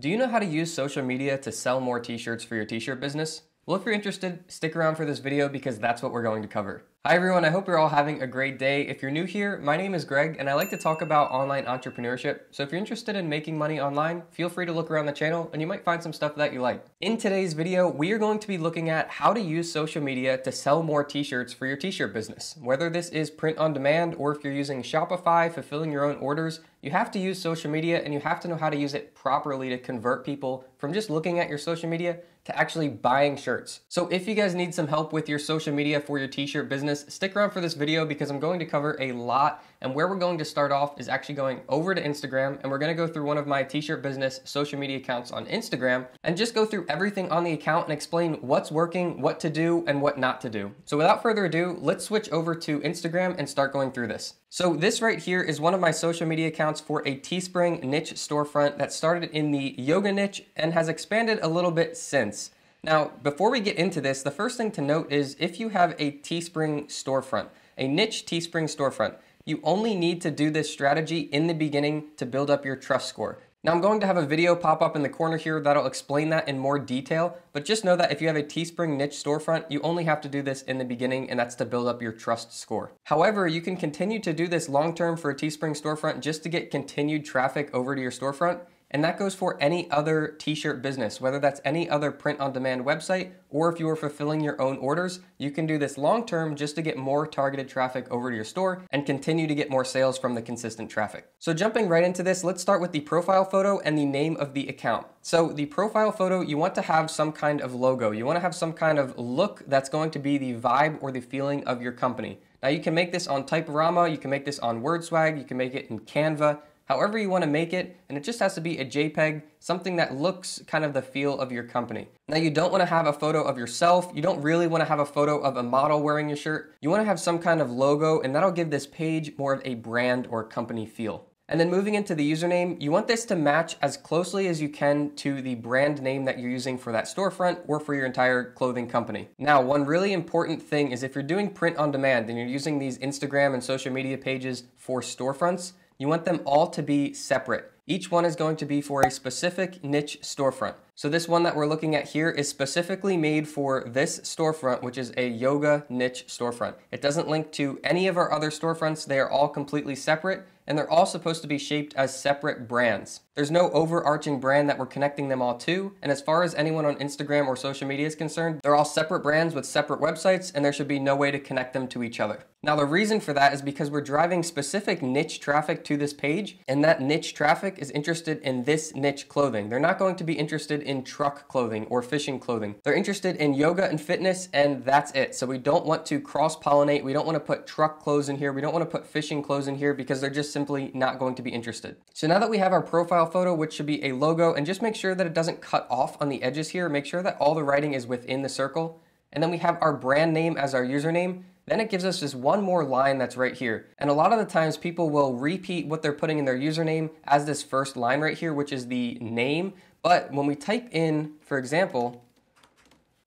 Do you know how to use social media to sell more t-shirts for your t-shirt business? Well, if you're interested, stick around for this video because that's what we're going to cover. Hi everyone, I hope you're all having a great day. If you're new here, my name is Greg and I like to talk about online entrepreneurship. So if you're interested in making money online, feel free to look around the channel and you might find some stuff that you like. In today's video, we are going to be looking at how to use social media to sell more t-shirts for your t-shirt business. Whether this is print on demand or if you're using Shopify, fulfilling your own orders, you have to use social media and you have to know how to use it properly to convert people from just looking at your social media to actually buying shirts. So if you guys need some help with your social media for your t-shirt business, stick around for this video because I'm going to cover a lot and where we're going to start off is actually going over to Instagram and we're gonna go through one of my t-shirt business social media accounts on Instagram and just go through everything on the account and explain what's working, what to do, and what not to do. So without further ado, let's switch over to Instagram and start going through this. So this right here is one of my social media accounts for a Teespring niche storefront that started in the yoga niche and has expanded a little bit since. Now, before we get into this, the first thing to note is if you have a Teespring storefront, a niche Teespring storefront, you only need to do this strategy in the beginning to build up your trust score. Now I'm going to have a video pop up in the corner here that'll explain that in more detail, but just know that if you have a Teespring niche storefront, you only have to do this in the beginning and that's to build up your trust score. However, you can continue to do this long-term for a Teespring storefront just to get continued traffic over to your storefront and that goes for any other t-shirt business, whether that's any other print-on-demand website, or if you are fulfilling your own orders, you can do this long-term just to get more targeted traffic over to your store and continue to get more sales from the consistent traffic. So jumping right into this, let's start with the profile photo and the name of the account. So the profile photo, you want to have some kind of logo. You want to have some kind of look that's going to be the vibe or the feeling of your company. Now you can make this on Typorama, you can make this on WordSwag, you can make it in Canva, however you wanna make it, and it just has to be a JPEG, something that looks kind of the feel of your company. Now you don't wanna have a photo of yourself, you don't really wanna have a photo of a model wearing your shirt, you wanna have some kind of logo, and that'll give this page more of a brand or company feel. And then moving into the username, you want this to match as closely as you can to the brand name that you're using for that storefront or for your entire clothing company. Now, one really important thing is if you're doing print on demand and you're using these Instagram and social media pages for storefronts, you want them all to be separate. Each one is going to be for a specific niche storefront. So this one that we're looking at here is specifically made for this storefront, which is a yoga niche storefront. It doesn't link to any of our other storefronts. They are all completely separate and they're all supposed to be shaped as separate brands. There's no overarching brand that we're connecting them all to, and as far as anyone on Instagram or social media is concerned, they're all separate brands with separate websites, and there should be no way to connect them to each other. Now the reason for that is because we're driving specific niche traffic to this page and that niche traffic is interested in this niche clothing. They're not going to be interested in truck clothing or fishing clothing. They're interested in yoga and fitness and that's it. So we don't want to cross pollinate. We don't want to put truck clothes in here. We don't want to put fishing clothes in here because they're just simply not going to be interested. So now that we have our profile photo, which should be a logo and just make sure that it doesn't cut off on the edges here. Make sure that all the writing is within the circle. And then we have our brand name as our username. Then it gives us just one more line that's right here. And a lot of the times people will repeat what they're putting in their username as this first line right here, which is the name. But when we type in, for example,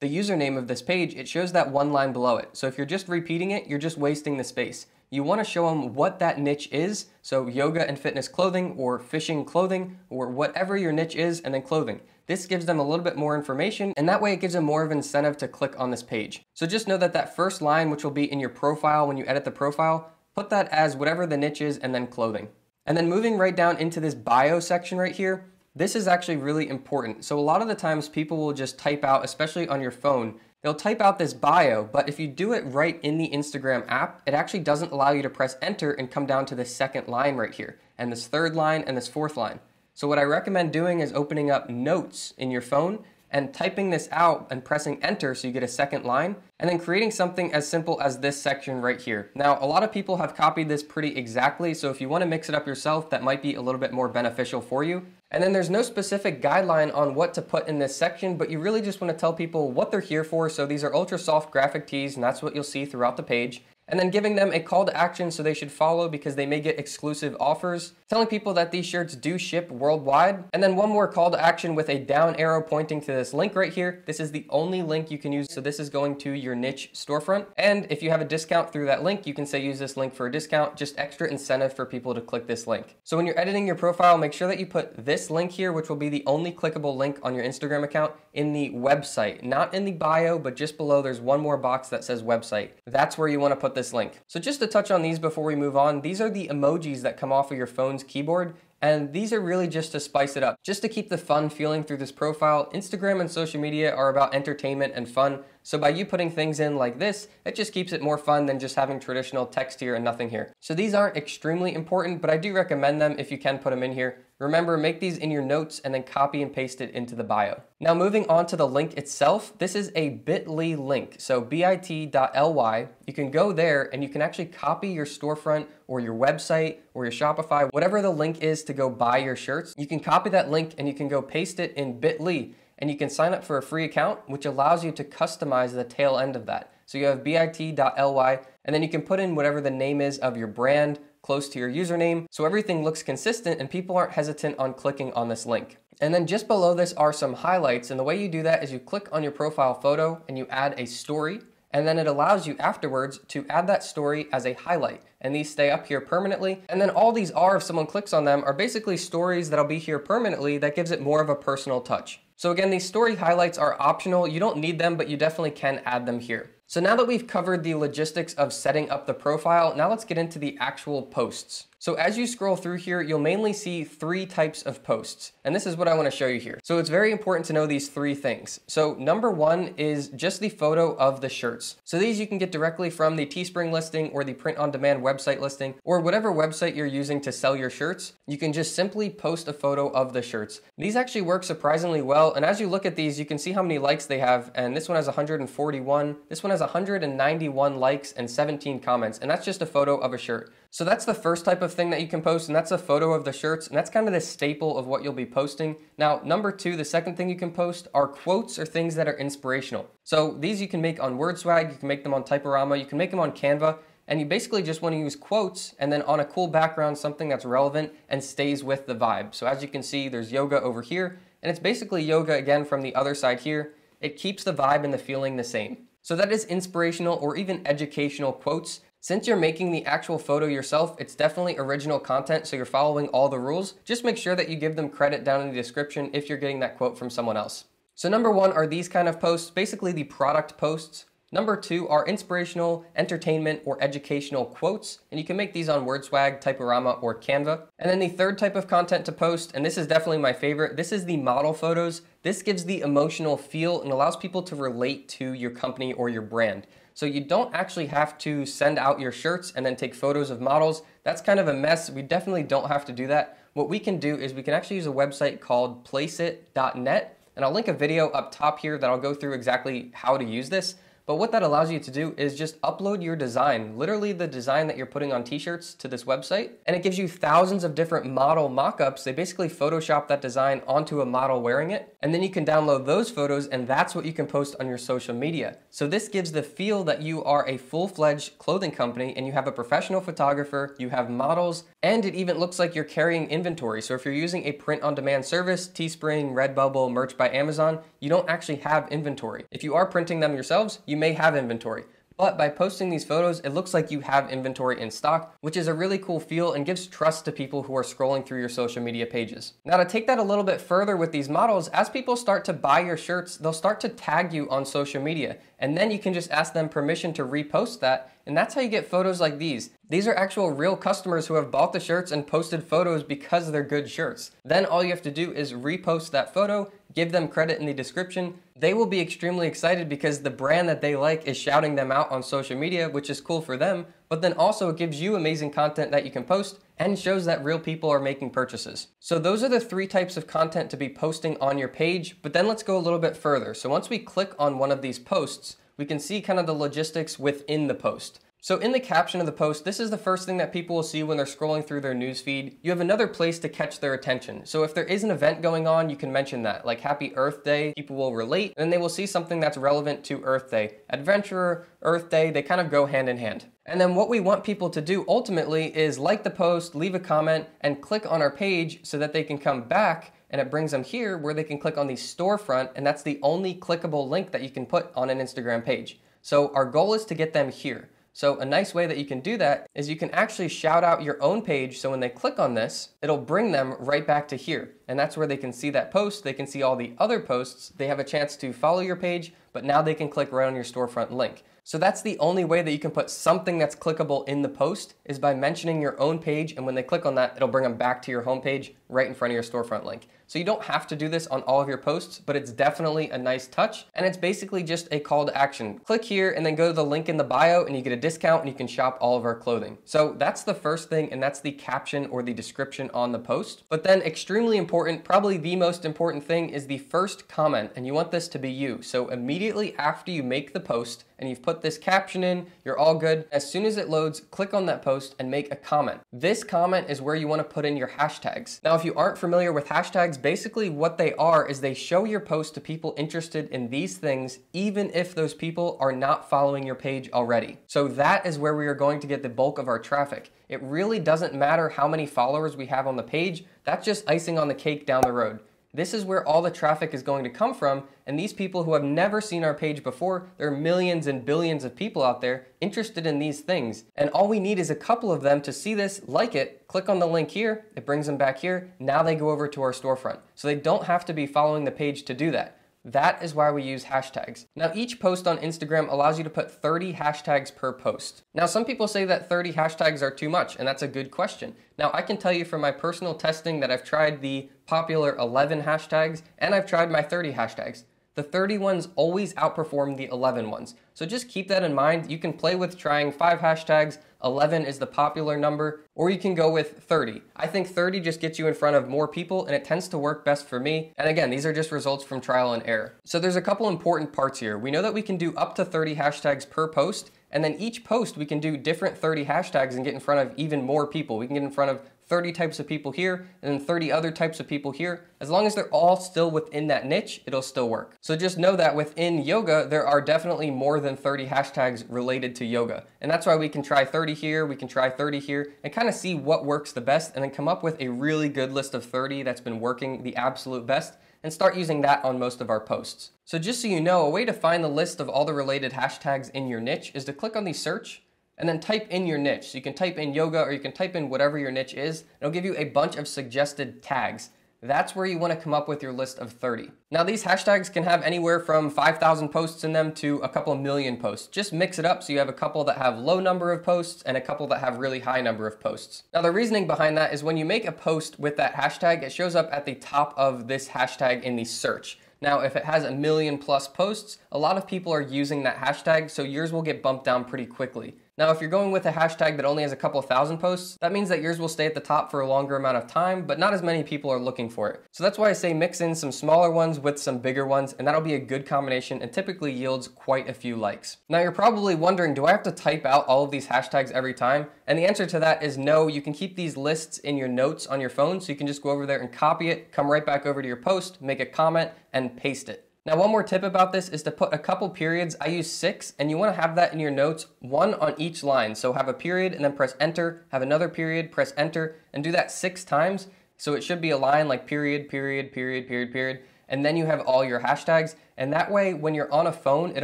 the username of this page, it shows that one line below it. So if you're just repeating it, you're just wasting the space. You wanna show them what that niche is. So yoga and fitness clothing or fishing clothing or whatever your niche is and then clothing. This gives them a little bit more information and that way it gives them more of an incentive to click on this page. So just know that that first line, which will be in your profile when you edit the profile, put that as whatever the niche is and then clothing. And then moving right down into this bio section right here, this is actually really important. So a lot of the times people will just type out, especially on your phone, they'll type out this bio, but if you do it right in the Instagram app, it actually doesn't allow you to press enter and come down to this second line right here, and this third line and this fourth line. So what I recommend doing is opening up notes in your phone and typing this out and pressing enter so you get a second line, and then creating something as simple as this section right here. Now, a lot of people have copied this pretty exactly, so if you wanna mix it up yourself, that might be a little bit more beneficial for you. And then there's no specific guideline on what to put in this section, but you really just wanna tell people what they're here for, so these are ultra soft graphic tees, and that's what you'll see throughout the page. And then giving them a call to action so they should follow because they may get exclusive offers telling people that these shirts do ship worldwide. And then one more call to action with a down arrow pointing to this link right here. This is the only link you can use. So this is going to your niche storefront. And if you have a discount through that link, you can say use this link for a discount, just extra incentive for people to click this link. So when you're editing your profile, make sure that you put this link here, which will be the only clickable link on your Instagram account in the website, not in the bio, but just below there's one more box that says website. That's where you wanna put this link. So just to touch on these before we move on, these are the emojis that come off of your phone's Phone's keyboard, and these are really just to spice it up. Just to keep the fun feeling through this profile, Instagram and social media are about entertainment and fun, so by you putting things in like this, it just keeps it more fun than just having traditional text here and nothing here. So these aren't extremely important, but I do recommend them if you can put them in here Remember, make these in your notes and then copy and paste it into the bio. Now moving on to the link itself, this is a bit.ly link, so bit.ly. You can go there and you can actually copy your storefront or your website or your Shopify, whatever the link is to go buy your shirts. You can copy that link and you can go paste it in bit.ly and you can sign up for a free account, which allows you to customize the tail end of that. So you have bit.ly, and then you can put in whatever the name is of your brand close to your username. So everything looks consistent and people aren't hesitant on clicking on this link. And then just below this are some highlights. And the way you do that is you click on your profile photo and you add a story. And then it allows you afterwards to add that story as a highlight. And these stay up here permanently. And then all these are, if someone clicks on them, are basically stories that'll be here permanently that gives it more of a personal touch. So again, these story highlights are optional. You don't need them, but you definitely can add them here. So now that we've covered the logistics of setting up the profile, now let's get into the actual posts. So as you scroll through here, you'll mainly see three types of posts. And this is what I wanna show you here. So it's very important to know these three things. So number one is just the photo of the shirts. So these you can get directly from the Teespring listing or the print on demand website listing or whatever website you're using to sell your shirts. You can just simply post a photo of the shirts. These actually work surprisingly well. And as you look at these, you can see how many likes they have. And this one has 141. This one has 191 likes and 17 comments. And that's just a photo of a shirt. So that's the first type of thing that you can post, and that's a photo of the shirts, and that's kind of the staple of what you'll be posting. Now, number two, the second thing you can post are quotes or things that are inspirational. So these you can make on WordSwag, you can make them on Typorama, you can make them on Canva, and you basically just want to use quotes and then on a cool background, something that's relevant and stays with the vibe. So as you can see, there's yoga over here, and it's basically yoga again from the other side here. It keeps the vibe and the feeling the same. So that is inspirational or even educational quotes since you're making the actual photo yourself, it's definitely original content, so you're following all the rules. Just make sure that you give them credit down in the description if you're getting that quote from someone else. So number one are these kind of posts, basically the product posts. Number two are inspirational, entertainment, or educational quotes, and you can make these on WordSwag, Typorama, or Canva. And then the third type of content to post, and this is definitely my favorite, this is the model photos. This gives the emotional feel and allows people to relate to your company or your brand. So you don't actually have to send out your shirts and then take photos of models. That's kind of a mess. We definitely don't have to do that. What we can do is we can actually use a website called placeit.net and I'll link a video up top here that I'll go through exactly how to use this. But what that allows you to do is just upload your design, literally the design that you're putting on t-shirts to this website. And it gives you thousands of different model mock-ups. They basically Photoshop that design onto a model wearing it. And then you can download those photos and that's what you can post on your social media. So this gives the feel that you are a full-fledged clothing company and you have a professional photographer, you have models, and it even looks like you're carrying inventory. So if you're using a print-on-demand service, Teespring, Redbubble, Merch by Amazon, you don't actually have inventory. If you are printing them yourselves, you may have inventory, but by posting these photos, it looks like you have inventory in stock, which is a really cool feel and gives trust to people who are scrolling through your social media pages. Now to take that a little bit further with these models, as people start to buy your shirts, they'll start to tag you on social media and then you can just ask them permission to repost that, and that's how you get photos like these. These are actual real customers who have bought the shirts and posted photos because they're good shirts. Then all you have to do is repost that photo, give them credit in the description. They will be extremely excited because the brand that they like is shouting them out on social media, which is cool for them, but then also it gives you amazing content that you can post and shows that real people are making purchases. So those are the three types of content to be posting on your page, but then let's go a little bit further. So once we click on one of these posts, we can see kind of the logistics within the post. So in the caption of the post, this is the first thing that people will see when they're scrolling through their newsfeed. You have another place to catch their attention. So if there is an event going on, you can mention that, like Happy Earth Day, people will relate, and they will see something that's relevant to Earth Day. Adventurer, Earth Day, they kind of go hand in hand. And then what we want people to do ultimately is like the post, leave a comment, and click on our page so that they can come back and it brings them here where they can click on the storefront and that's the only clickable link that you can put on an Instagram page. So our goal is to get them here. So a nice way that you can do that is you can actually shout out your own page so when they click on this, it'll bring them right back to here. And that's where they can see that post, they can see all the other posts, they have a chance to follow your page, but now they can click right on your storefront link. So that's the only way that you can put something that's clickable in the post is by mentioning your own page and when they click on that, it'll bring them back to your homepage right in front of your storefront link. So you don't have to do this on all of your posts, but it's definitely a nice touch. And it's basically just a call to action. Click here and then go to the link in the bio and you get a discount and you can shop all of our clothing. So that's the first thing and that's the caption or the description on the post. But then extremely important, probably the most important thing is the first comment and you want this to be you. So immediately after you make the post, and you've put this caption in, you're all good. As soon as it loads, click on that post and make a comment. This comment is where you wanna put in your hashtags. Now, if you aren't familiar with hashtags, basically what they are is they show your post to people interested in these things, even if those people are not following your page already. So that is where we are going to get the bulk of our traffic. It really doesn't matter how many followers we have on the page, that's just icing on the cake down the road. This is where all the traffic is going to come from, and these people who have never seen our page before, there are millions and billions of people out there interested in these things. And all we need is a couple of them to see this, like it, click on the link here, it brings them back here, now they go over to our storefront. So they don't have to be following the page to do that. That is why we use hashtags. Now each post on Instagram allows you to put 30 hashtags per post. Now some people say that 30 hashtags are too much and that's a good question. Now I can tell you from my personal testing that I've tried the popular 11 hashtags and I've tried my 30 hashtags the 30 ones always outperform the 11 ones. So just keep that in mind. You can play with trying five hashtags, 11 is the popular number, or you can go with 30. I think 30 just gets you in front of more people and it tends to work best for me. And again, these are just results from trial and error. So there's a couple important parts here. We know that we can do up to 30 hashtags per post, and then each post we can do different 30 hashtags and get in front of even more people. We can get in front of 30 types of people here, and then 30 other types of people here. As long as they're all still within that niche, it'll still work. So just know that within yoga, there are definitely more than 30 hashtags related to yoga. And that's why we can try 30 here, we can try 30 here, and kind of see what works the best, and then come up with a really good list of 30 that's been working the absolute best, and start using that on most of our posts. So just so you know, a way to find the list of all the related hashtags in your niche is to click on the search and then type in your niche. So you can type in yoga or you can type in whatever your niche is. it'll give you a bunch of suggested tags. That's where you wanna come up with your list of 30. Now these hashtags can have anywhere from 5,000 posts in them to a couple million posts. Just mix it up so you have a couple that have low number of posts and a couple that have really high number of posts. Now the reasoning behind that is when you make a post with that hashtag, it shows up at the top of this hashtag in the search. Now, if it has a million plus posts, a lot of people are using that hashtag, so yours will get bumped down pretty quickly. Now, if you're going with a hashtag that only has a couple thousand posts, that means that yours will stay at the top for a longer amount of time, but not as many people are looking for it. So that's why I say mix in some smaller ones with some bigger ones, and that'll be a good combination and typically yields quite a few likes. Now, you're probably wondering, do I have to type out all of these hashtags every time? And the answer to that is no. You can keep these lists in your notes on your phone, so you can just go over there and copy it, come right back over to your post, make a comment, and paste it. Now, one more tip about this is to put a couple periods. I use six, and you wanna have that in your notes, one on each line. So have a period and then press enter, have another period, press enter, and do that six times. So it should be a line like period, period, period, period, period. And then you have all your hashtags. And that way, when you're on a phone, it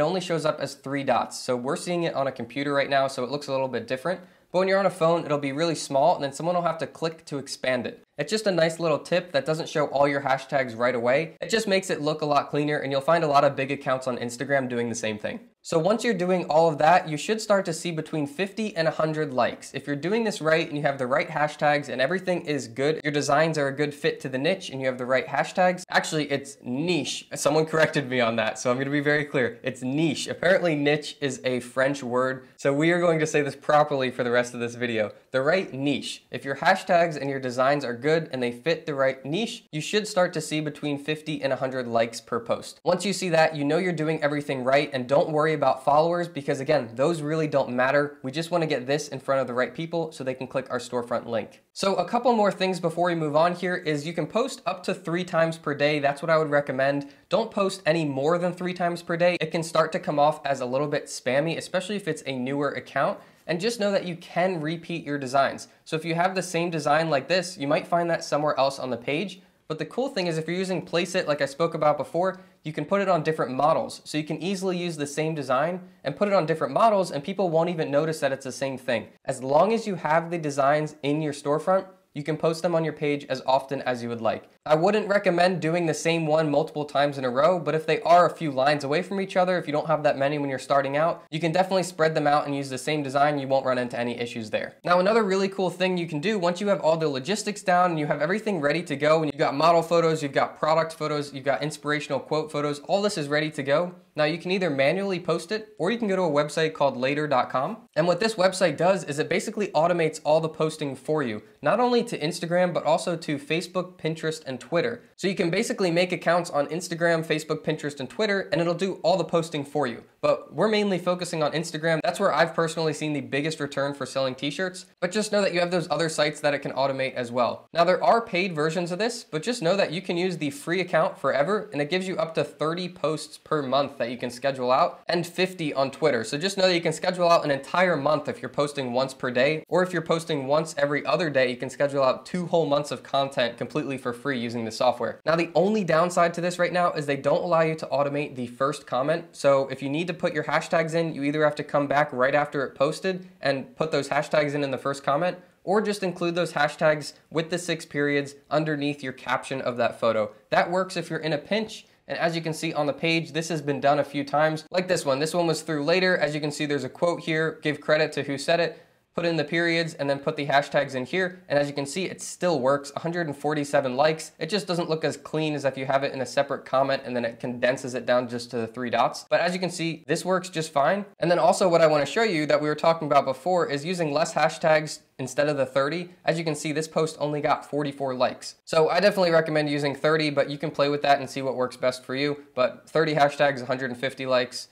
only shows up as three dots. So we're seeing it on a computer right now, so it looks a little bit different. But when you're on a phone, it'll be really small, and then someone will have to click to expand it. It's just a nice little tip that doesn't show all your hashtags right away. It just makes it look a lot cleaner and you'll find a lot of big accounts on Instagram doing the same thing. So once you're doing all of that, you should start to see between 50 and 100 likes. If you're doing this right and you have the right hashtags and everything is good, your designs are a good fit to the niche and you have the right hashtags. Actually, it's niche. Someone corrected me on that, so I'm gonna be very clear. It's niche. Apparently niche is a French word, so we are going to say this properly for the rest of this video. The right niche. If your hashtags and your designs are good, good and they fit the right niche, you should start to see between 50 and 100 likes per post. Once you see that, you know you're doing everything right and don't worry about followers because again, those really don't matter. We just wanna get this in front of the right people so they can click our storefront link. So a couple more things before we move on here is you can post up to three times per day. That's what I would recommend. Don't post any more than three times per day. It can start to come off as a little bit spammy, especially if it's a newer account. And just know that you can repeat your designs. So if you have the same design like this, you might find that somewhere else on the page. But the cool thing is if you're using Place It like I spoke about before, you can put it on different models. So you can easily use the same design and put it on different models and people won't even notice that it's the same thing. As long as you have the designs in your storefront, you can post them on your page as often as you would like. I wouldn't recommend doing the same one multiple times in a row, but if they are a few lines away from each other, if you don't have that many when you're starting out, you can definitely spread them out and use the same design. You won't run into any issues there. Now, another really cool thing you can do once you have all the logistics down and you have everything ready to go and you've got model photos, you've got product photos, you've got inspirational quote photos, all this is ready to go. Now you can either manually post it or you can go to a website called later.com. And what this website does is it basically automates all the posting for you, not only to Instagram, but also to Facebook, Pinterest, and Twitter. So you can basically make accounts on Instagram, Facebook, Pinterest, and Twitter, and it'll do all the posting for you. But we're mainly focusing on Instagram. That's where I've personally seen the biggest return for selling t-shirts. But just know that you have those other sites that it can automate as well. Now there are paid versions of this, but just know that you can use the free account forever, and it gives you up to 30 posts per month that you can schedule out and 50 on Twitter. So just know that you can schedule out an entire month if you're posting once per day, or if you're posting once every other day, you can schedule out two whole months of content completely for free using the software. Now, the only downside to this right now is they don't allow you to automate the first comment. So if you need to put your hashtags in, you either have to come back right after it posted and put those hashtags in in the first comment, or just include those hashtags with the six periods underneath your caption of that photo. That works if you're in a pinch and as you can see on the page, this has been done a few times, like this one. This one was through later. As you can see, there's a quote here, give credit to who said it put in the periods, and then put the hashtags in here. And as you can see, it still works, 147 likes. It just doesn't look as clean as if you have it in a separate comment and then it condenses it down just to the three dots. But as you can see, this works just fine. And then also what I wanna show you that we were talking about before is using less hashtags instead of the 30. As you can see, this post only got 44 likes. So I definitely recommend using 30, but you can play with that and see what works best for you. But 30 hashtags, 150 likes,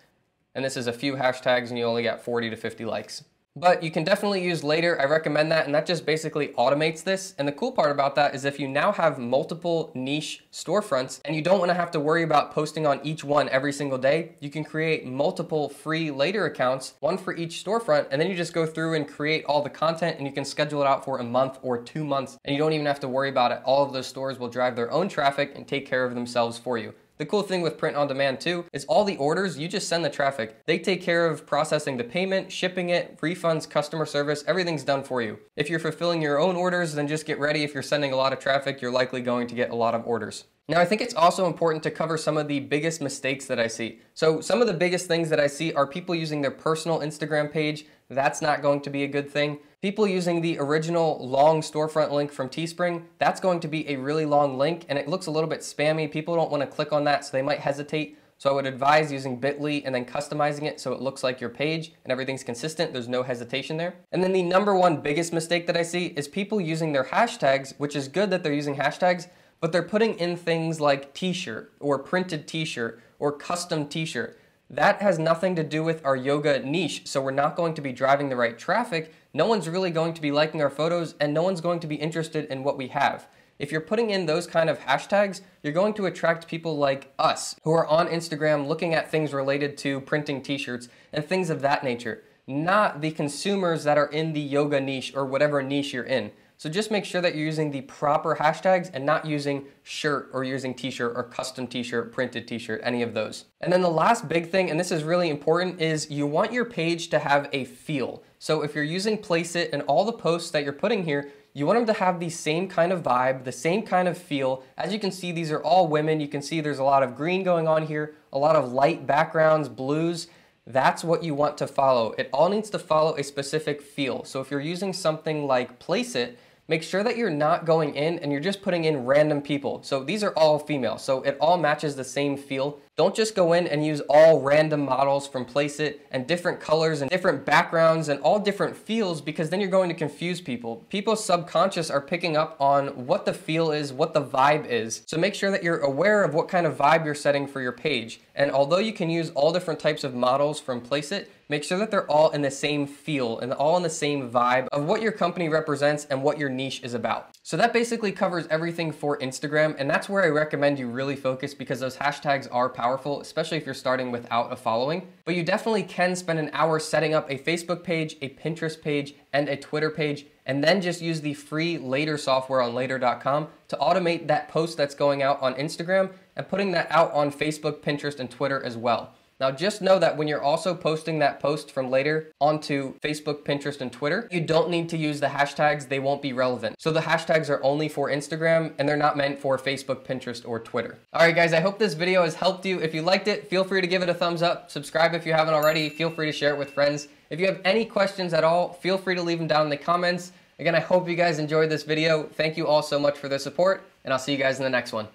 and this is a few hashtags and you only got 40 to 50 likes but you can definitely use later. I recommend that. And that just basically automates this. And the cool part about that is if you now have multiple niche storefronts and you don't want to have to worry about posting on each one every single day, you can create multiple free later accounts, one for each storefront. And then you just go through and create all the content and you can schedule it out for a month or two months. And you don't even have to worry about it. All of those stores will drive their own traffic and take care of themselves for you. The cool thing with print on demand too is all the orders, you just send the traffic. They take care of processing the payment, shipping it, refunds, customer service, everything's done for you. If you're fulfilling your own orders, then just get ready. If you're sending a lot of traffic, you're likely going to get a lot of orders. Now, I think it's also important to cover some of the biggest mistakes that I see. So, some of the biggest things that I see are people using their personal Instagram page that's not going to be a good thing. People using the original long storefront link from Teespring, that's going to be a really long link and it looks a little bit spammy. People don't want to click on that, so they might hesitate. So I would advise using bit.ly and then customizing it so it looks like your page and everything's consistent. There's no hesitation there. And then the number one biggest mistake that I see is people using their hashtags, which is good that they're using hashtags, but they're putting in things like t-shirt or printed t-shirt or custom t-shirt that has nothing to do with our yoga niche, so we're not going to be driving the right traffic. No one's really going to be liking our photos, and no one's going to be interested in what we have. If you're putting in those kind of hashtags, you're going to attract people like us who are on Instagram looking at things related to printing t shirts and things of that nature, not the consumers that are in the yoga niche or whatever niche you're in. So just make sure that you're using the proper hashtags and not using shirt or using t-shirt or custom t-shirt, printed t-shirt, any of those. And then the last big thing, and this is really important, is you want your page to have a feel. So if you're using Place It and all the posts that you're putting here, you want them to have the same kind of vibe, the same kind of feel. As you can see, these are all women. You can see there's a lot of green going on here, a lot of light backgrounds, blues. That's what you want to follow. It all needs to follow a specific feel. So if you're using something like Place It, make sure that you're not going in and you're just putting in random people. So these are all female, so it all matches the same feel don't just go in and use all random models from Placeit and different colors and different backgrounds and all different feels because then you're going to confuse people. People's subconscious are picking up on what the feel is, what the vibe is. So make sure that you're aware of what kind of vibe you're setting for your page. And although you can use all different types of models from Placeit, make sure that they're all in the same feel and all in the same vibe of what your company represents and what your niche is about. So that basically covers everything for Instagram and that's where I recommend you really focus because those hashtags are powerful powerful, especially if you're starting without a following. But you definitely can spend an hour setting up a Facebook page, a Pinterest page, and a Twitter page, and then just use the free Later software on later.com to automate that post that's going out on Instagram and putting that out on Facebook, Pinterest, and Twitter as well. Now just know that when you're also posting that post from later onto Facebook, Pinterest, and Twitter, you don't need to use the hashtags. They won't be relevant. So the hashtags are only for Instagram and they're not meant for Facebook, Pinterest, or Twitter. All right, guys, I hope this video has helped you. If you liked it, feel free to give it a thumbs up. Subscribe if you haven't already. Feel free to share it with friends. If you have any questions at all, feel free to leave them down in the comments. Again, I hope you guys enjoyed this video. Thank you all so much for the support, and I'll see you guys in the next one.